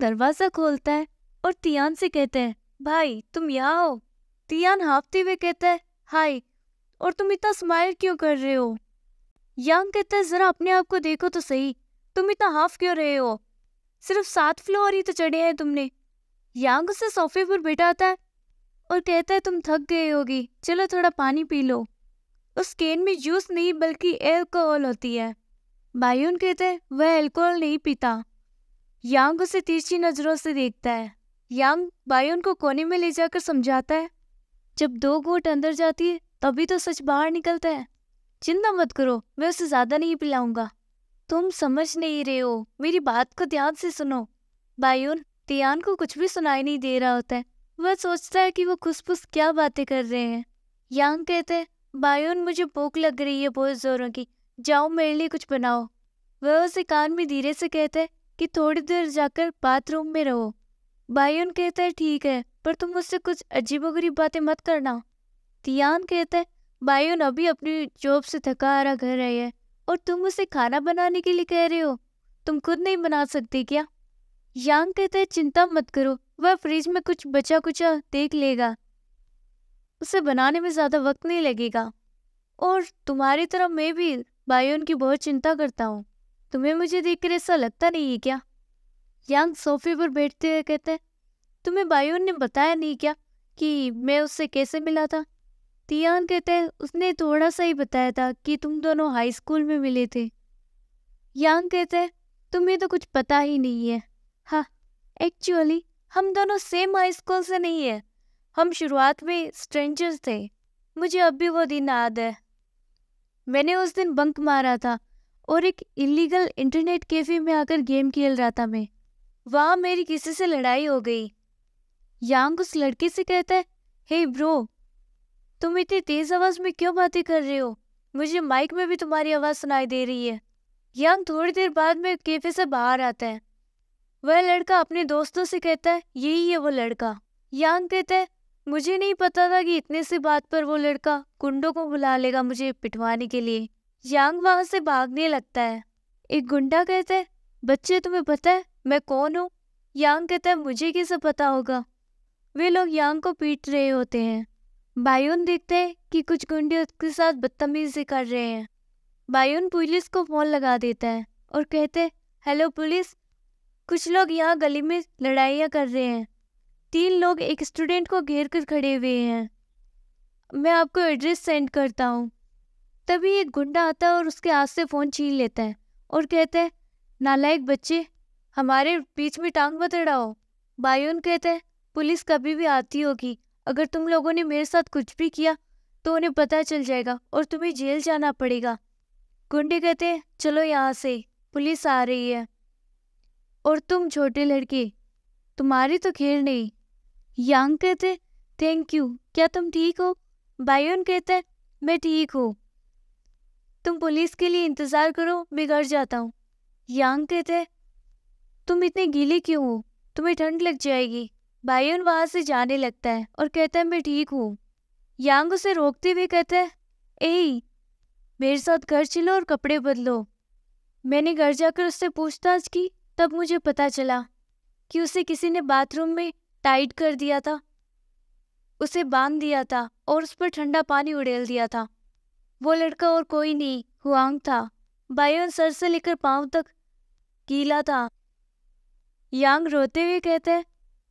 दरवाजा खोलता है और तियान से कहते हैं भाई तुम यहाँ हो तियान हाँफते हुए कहता है हाय और तुम इतना स्माइल क्यों कर रहे हो यांग कहता है जरा अपने आप को देखो तो सही तुम इतना हाफ क्यों रहे हो सिर्फ सात फ्लोर ही तो चढ़े हैं तुमने यांग उसे सोफे पर बिठाता है और कहता है तुम थक गए होगी चलो थोड़ा पानी पी लो उस केन में जूस नहीं बल्कि एल्कोहल होती है बायून कहते हैं वह एल्कोहल नहीं पीता यांग उसे तिरछी नजरों से देखता है यांग बायोन को कोने में ले जाकर समझाता है जब दो गोट अंदर जाती है तभी तो सच बाहर निकलता है चिंता मत करो मैं उसे ज्यादा नहीं पिलाऊंगा तुम समझ नहीं रहे हो मेरी बात को ध्यान से सुनो बायोन तियान को कुछ भी सुनाई नहीं दे रहा होता है वह सोचता है कि वो खुसफुस क्या बातें कर रहे हैं यांग कहते हैं बायोन मुझे भूख लग रही है बहुत जोरों की जाओ मेरे लिए कुछ बनाओ वह उसे कान में धीरे से कहते हैं कि थोड़ी देर जाकर बाथरूम में रहो बायन कहता है ठीक है पर तुम मुझसे कुछ अजीबोगरीब बातें मत करना तियान कहता है बायन अभी अपनी जॉब से थका हारा घर रहे है और तुम उसे खाना बनाने के लिए कह रहे हो तुम खुद नहीं बना सकते क्या यांग कहता है चिंता मत करो वह फ्रिज में कुछ बचा कुचा देख लेगा उसे बनाने में ज़्यादा वक्त नहीं लगेगा और तुम्हारी तरह मैं भी बायोन की बहुत चिंता करता हूँ तुम्हें मुझे देखकर ऐसा लगता नहीं है क्या यांग सोफे पर बैठते हुए कहते हैं तुम्हें बायोन ने बताया नहीं क्या कि मैं उससे कैसे मिला था तियान कहते हैं उसने थोड़ा सा ही बताया था कि तुम दोनों हाई स्कूल में मिले थे यांग कहते हैं तुम्हें तो कुछ पता ही नहीं है हाँ एक्चुअली हम दोनों सेम हाई स्कूल से नहीं है हम शुरुआत में स्ट्रेंजर्स थे मुझे अब भी वो दिन याद है मैंने उस दिन बंक मारा था और एक इलीगल इंटरनेट कैफ़े में आकर गेम खेल रहा था मैं वहाँ मेरी किसी से लड़ाई हो गई यांग उस लड़के से कहता है हे hey ब्रो तुम इतनी तेज़ आवाज़ में क्यों बातें कर रहे हो मुझे माइक में भी तुम्हारी आवाज़ सुनाई दे रही है यांग थोड़ी देर बाद में कैफ़े से बाहर आता है वह लड़का अपने दोस्तों से कहता है यही है वो लड़का यांग कहता है मुझे नहीं पता था कि इतने से बात पर वो लड़का कुंडों को बुला लेगा मुझे पिटवाने के लिए यांग वहां से भागने लगता है एक गुंडा कहता है बच्चे तुम्हें पता है मैं कौन हूँ यांग कहता है मुझे कैसे पता होगा वे लोग यांग को पीट रहे होते हैं बायुन देखते हैं कि कुछ गुंडे उसके साथ बदतमीजी कर रहे हैं बायुन पुलिस को फोन लगा देता है और कहते हेलो पुलिस कुछ लोग यहाँ गली में लड़ाइयाँ कर रहे हैं तीन लोग एक स्टूडेंट को घेर कर खड़े हुए हैं मैं आपको एड्रेस सेंड करता हूँ तभी एक गुंडा आता है और उसके हाथ से फ़ोन छीन लेता है और कहते हैं नालायक बच्चे हमारे बीच में टांग मत अड़ाओ बायून कहते हैं पुलिस कभी भी आती होगी अगर तुम लोगों ने मेरे साथ कुछ भी किया तो उन्हें पता चल जाएगा और तुम्हें जेल जाना पड़ेगा गुंडे कहते हैं चलो यहाँ से पुलिस आ रही है और तुम छोटे लड़के तुम्हारी तो खेल नहीं यांग कहते थैंक यू क्या तुम ठीक हो बायोन कहते मैं ठीक हूँ तुम पुलिस के लिए इंतज़ार करो मैं घर जाता हूँ यांग कहते तुम इतने गीले क्यों हो तुम्हें ठंड लग जाएगी बायन वहां से जाने लगता है और कहता है मैं ठीक हूँ यांग उसे रोकते हुए कहता है ए मेरे साथ घर चलो और कपड़े बदलो मैंने घर जाकर उससे पूछताछ की तब मुझे पता चला कि उसे किसी ने बाथरूम में टाइट कर दिया था उसे बांध दिया था और उस पर ठंडा पानी उड़ेल दिया था वो लड़का और कोई नहीं हुआंग था बायोन सर से लेकर पाँव तक गीला था यांग रोते हुए कहते हैं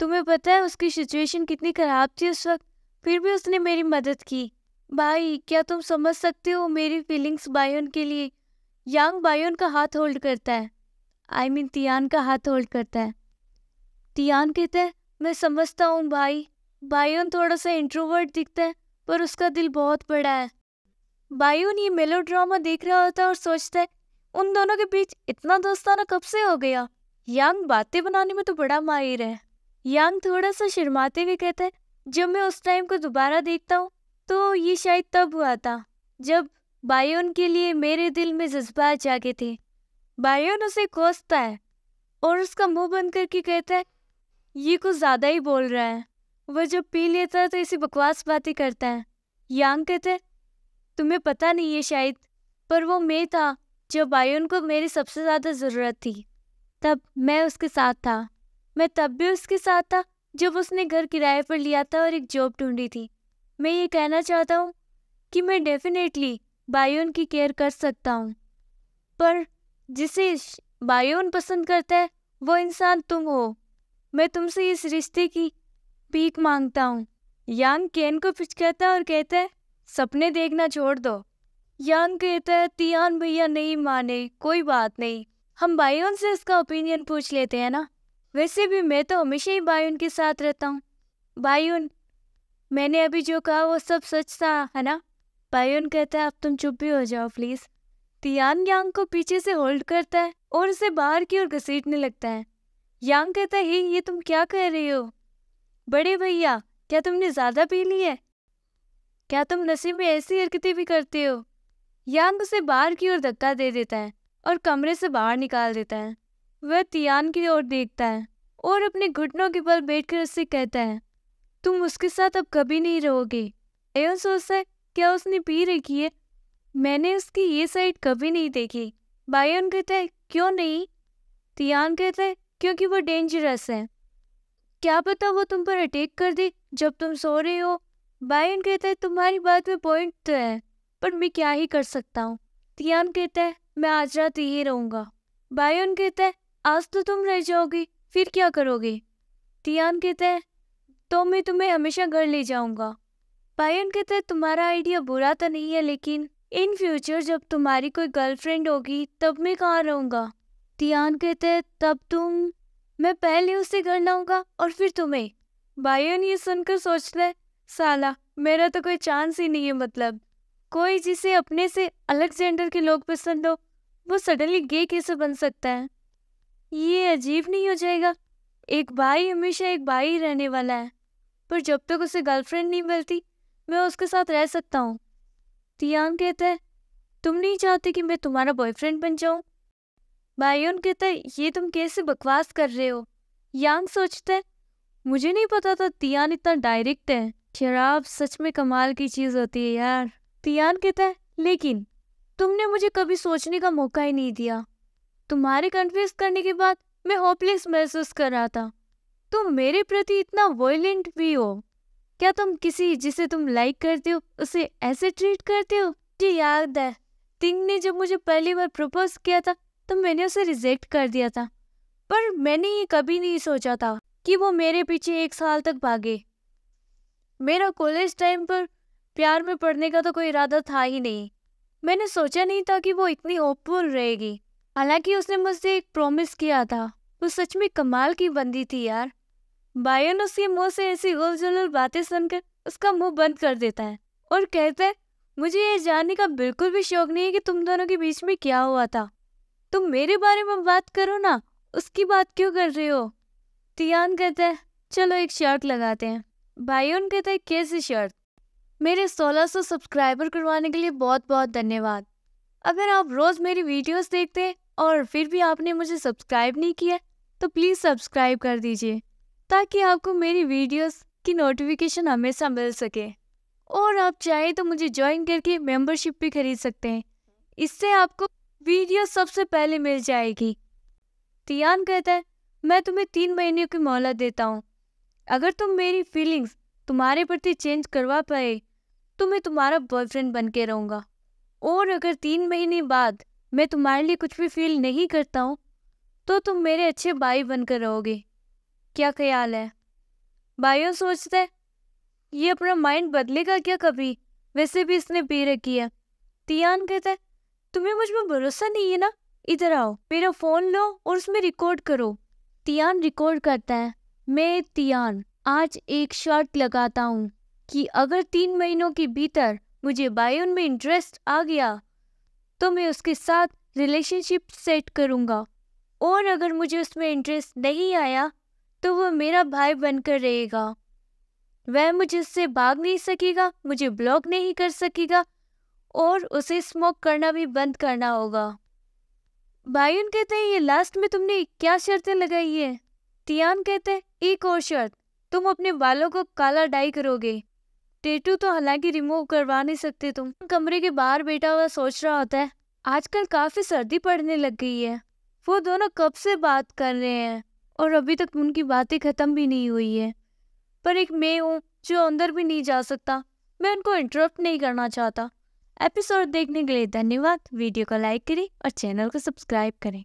तुम्हें पता है उसकी सिचुएशन कितनी ख़राब थी उस वक्त फिर भी उसने मेरी मदद की भाई क्या तुम समझ सकते हो मेरी फीलिंग्स बायोन के लिए यांग बायोन का हाथ होल्ड करता है I I mean mean, Tian का हाथ होल्ड करता है तियान कहते हैं मैं समझता हूँ भाई बायोन थोड़ा सा इंट्रोवर्ट दिखता है पर उसका दिल बहुत बड़ा है बायून ये मेलो ड्रामा देख रहा होता है और सोचता है उन दोनों के बीच इतना दोस्ताना कब से हो गया यांग बातें बनाने में तो बड़ा माहिर है यांग थोड़ा सा शर्माते हुए कहते हैं जब मैं उस टाइम को दोबारा देखता हूँ तो ये शायद तब हुआ था जब बायोन के लिए मेरे दिल में जज्बा जागे थे बायोन उसे कोसता है और उसका मुंह बंद करके कहता है ये कुछ ज़्यादा ही बोल रहा है वह जब पी लेता है तो इसे बकवास बातें करता है यांग कहते हैं तुम्हें पता नहीं है शायद पर वो मैं था जब आयन को मेरी सबसे ज़्यादा ज़रूरत थी तब मैं उसके साथ था मैं तब भी उसके साथ था जब उसने घर किराए पर लिया था और एक जॉब ढूंढी थी मैं ये कहना चाहता हूँ कि मैं डेफिनेटली बायोन की केयर कर सकता हूँ पर जिसे बायोन पसंद करता है वो इंसान तुम हो मैं तुमसे इस रिश्ते की पीक मांगता हूँ यांग केन को पिचकाता और कहता है सपने देखना छोड़ दो यान कहता है तियान भैया नहीं माने कोई बात नहीं हम बायोन से इसका ओपिनियन पूछ लेते हैं ना वैसे भी मैं तो हमेशा ही बायोन के साथ रहता हूँ बायोन मैंने अभी जो कहा वो सब सच था है ना बायोन कहता है अब तुम चुप भी हो जाओ प्लीज़ तियान यांग को पीछे से होल्ड करता है और उसे बाहर की ओर घसीटने लगता है यांग कहता है ये तुम क्या कह रहे हो बड़े भैया क्या तुमने ज़्यादा पी ली है क्या तुम नशे में ऐसी हरकतें भी करते हो यांग उसे बाहर की ओर धक्का दे देता है और कमरे से बाहर निकाल देता है वह तियान की ओर देखता है और अपने घुटनों के बल बैठकर उससे कहता है तुम उसके साथ अब कभी नहीं रहोगे एवं सोचता है क्या उसने पी रखी है मैंने उसकी ये साइड कभी नहीं देखी बायोन कहता है क्यों नहीं तियान कहता है क्योंकि वो डेंजरस है क्या पता वो तुम पर अटैक कर दे जब तुम सो रहे हो बायन कहता है तुम्हारी बात में पॉइंट तो है पर मैं क्या ही कर सकता हूँ तियान कहता है मैं आज रात यही रहूँगा बायन कहता है आज तो तुम रह जाओगी फिर क्या करोगे तियान कहता है तो मैं तुम्हें हमेशा घर ले जाऊँगा बायन कहता है तुम्हारा आइडिया बुरा तो नहीं है लेकिन इन फ्यूचर जब तुम्हारी कोई गर्लफ्रेंड होगी तब मैं कहाँ रहूँगा तियान कहते हैं तब तुम मैं पहले उसे घर लाऊंगा और फिर तुम्हें बायन ये सुनकर सोचता है साला मेरा तो कोई चांस ही नहीं है मतलब कोई जिसे अपने से अलग जेंडर के लोग पसंद हो वो सडनली गे कैसे बन सकता है ये अजीब नहीं हो जाएगा एक भाई हमेशा एक भाई रहने वाला है पर जब तक उसे गर्लफ्रेंड नहीं मिलती मैं उसके साथ रह सकता हूँ तियांग कहता है तुम नहीं चाहते कि मैं तुम्हारा बॉयफ्रेंड बन जाऊँ बायोन कहता है ये तुम कैसे बकवास कर रहे हो यांग सोचता है मुझे नहीं पता था तियान इतना डायरेक्ट है शराब सच में कमाल की चीज होती है यार तियान कहता है लेकिन तुमने मुझे कभी सोचने का मौका ही नहीं दिया तुम्हारे कन्फ्यूज करने के बाद मैं होपलेस महसूस कर रहा था तुम मेरे प्रति इतना वॉयलेंट भी हो क्या तुम किसी जिसे तुम लाइक करते हो उसे ऐसे ट्रीट करते हो जी याद है तिंग ने जब मुझे पहली बार प्रपोज किया था तो मैंने उसे रिजेक्ट कर दिया था पर मैंने ये कभी नहीं सोचा था कि वो मेरे पीछे एक साल तक भागे मेरा कॉलेज टाइम पर प्यार में पढ़ने का तो कोई इरादा था ही नहीं मैंने सोचा नहीं था कि वो इतनी होपफुल रहेगी हालांकि उसने मुझसे एक प्रॉमिस किया था वो सच में कमाल की बंदी थी यार बायन उसके मुंह से ऐसी उलझुल बातें सुनकर उसका मुंह बंद कर देता है और कहता है मुझे ये जानने का बिल्कुल भी शौक नहीं है कि तुम दोनों के बीच में क्या हुआ था तुम मेरे बारे में बात करो ना उसकी बात क्यों कर रहे हो तियान कहता है चलो एक शर्ट लगाते हैं भाई उनके तय कैसी शर्त मेरे 1600 सब्सक्राइबर करवाने के लिए बहुत बहुत धन्यवाद अगर आप रोज़ मेरी वीडियोस देखते हैं और फिर भी आपने मुझे सब्सक्राइब नहीं किया तो प्लीज़ सब्सक्राइब कर दीजिए ताकि आपको मेरी वीडियोस की नोटिफिकेशन हमेशा मिल सके और आप चाहे तो मुझे ज्वाइन करके मेंबरशिप भी खरीद सकते हैं इससे आपको वीडियो सबसे पहले मिल जाएगी तियान कहता है मैं तुम्हें तीन महीने की मोहलत देता हूँ अगर तुम मेरी फीलिंग्स तुम्हारे प्रति चेंज करवा पाए तो मैं तुम्हारा बॉयफ्रेंड बन के रहूँगा और अगर तीन महीने बाद मैं तुम्हारे लिए कुछ भी फील नहीं करता हूँ तो तुम मेरे अच्छे भाई बनकर रहोगे क्या ख्याल है भाइयों सोचते ये अपना माइंड बदलेगा क्या कभी वैसे भी इसने पी रखी है तियान कहता है तुम्हें मुझ में भरोसा नहीं है ना इधर आओ मेरा फ़ोन लो और उसमें रिकॉर्ड करो तियान रिकॉर्ड करता है मैं तियान आज एक शर्ट लगाता हूँ कि अगर तीन महीनों के भीतर मुझे बायोन में इंटरेस्ट आ गया तो मैं उसके साथ रिलेशनशिप सेट करूँगा और अगर मुझे उसमें इंटरेस्ट नहीं आया तो वह मेरा भाई बनकर रहेगा वह मुझे उससे भाग नहीं सकेगा मुझे ब्लॉक नहीं कर सकेगा और उसे स्मोक करना भी बंद करना होगा भाई कहते हैं ये लास्ट में तुमने क्या शर्तें लगाई है टियान कहते एक और शर्त तुम अपने बालों को काला डाई करोगे टेटू तो हालांकि रिमूव करवा नहीं सकते तुम कमरे के बाहर बैठा हुआ सोच रहा होता है आजकल काफी सर्दी पड़ने लग गई है वो दोनों कब से बात कर रहे हैं और अभी तक उनकी बातें खत्म भी नहीं हुई है पर एक मैं हूँ जो अंदर भी नहीं जा सकता मैं उनको इंटरप्ट नहीं करना चाहता एपिसोड देखने के लिए धन्यवाद वीडियो को लाइक करें और चैनल को सब्सक्राइब करें